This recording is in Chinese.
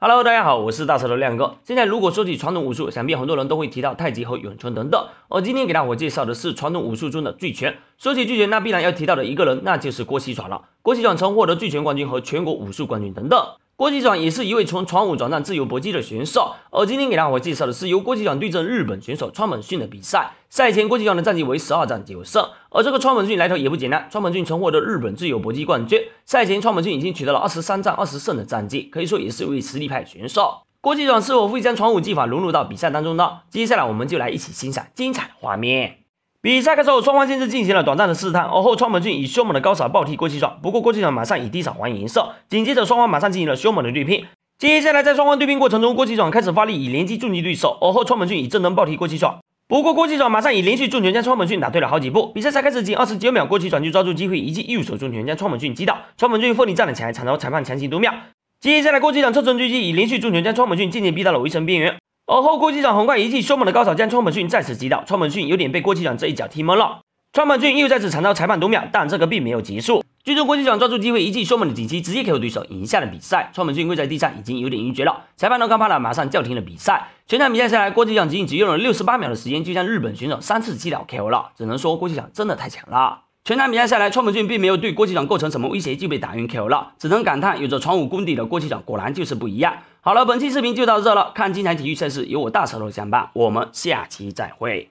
Hello，大家好，我是大舌头亮哥。现在如果说起传统武术，想必很多人都会提到太极和咏春等等。而今天给大伙介绍的是传统武术中的醉拳。说起醉拳，那必然要提到的一个人，那就是郭熙爽了。郭熙爽曾获得醉拳冠军和全国武术冠军等等。郭继爽也是一位从传武转战自由搏击的选手，而今天给大伙介绍的是由郭继爽对阵日本选手川本俊的比赛。赛前，郭继爽的战绩为十二战九胜，而这个川本俊来头也不简单，川本俊曾获得日本自由搏击冠军。赛前，川本俊已经取得了二十三战二十胜的战绩，可以说也是一位实力派选手。郭继爽是否会将传武技法融入到比赛当中呢？接下来，我们就来一起欣赏精彩画面。比赛开始后，双方先是进行了短暂的试探，而后川本俊以凶猛的高扫暴踢郭启爽，不过郭启爽马上以低扫还以颜色。紧接着双方马上进行了凶猛的对拼。接下来在双方对拼过程中，郭启爽开始发力，以连击重击对手，而后川本俊以正蹬暴踢郭启爽，不过郭启爽马上以连续重拳将川本俊打退了好几步。比赛才开始仅二十九秒，郭启爽就抓住机会一记右手重拳将川本俊击倒，川本俊奋力站了起来，惨遭裁判强行读秒。接下来郭启爽侧身追击，以连续重拳将川本俊渐渐逼到了围城边缘。而后郭机长很快一记凶猛的高扫将川本迅再次击倒，川本迅有点被郭机长这一脚踢懵了。川本迅又再次惨遭裁判读秒，但这个并没有结束。最终郭机长抓住机会一记凶猛的顶击直接 KO 对手，赢下了比赛。川本迅跪在地上已经有点晕厥了，裁判都看怕了，马上叫停了比赛。全场比赛下来，郭机长仅仅只用了六十八秒的时间就将日本选手三次击倒 KO 了，只能说郭机长真的太强了。全场比赛下来，川本俊并没有对郭启长构成什么威胁，就被打晕 KO 了，只能感叹，有着传武功底的郭启长果然就是不一样。好了，本期视频就到这了，看精彩体育赛事，有我大舌头相伴，我们下期再会。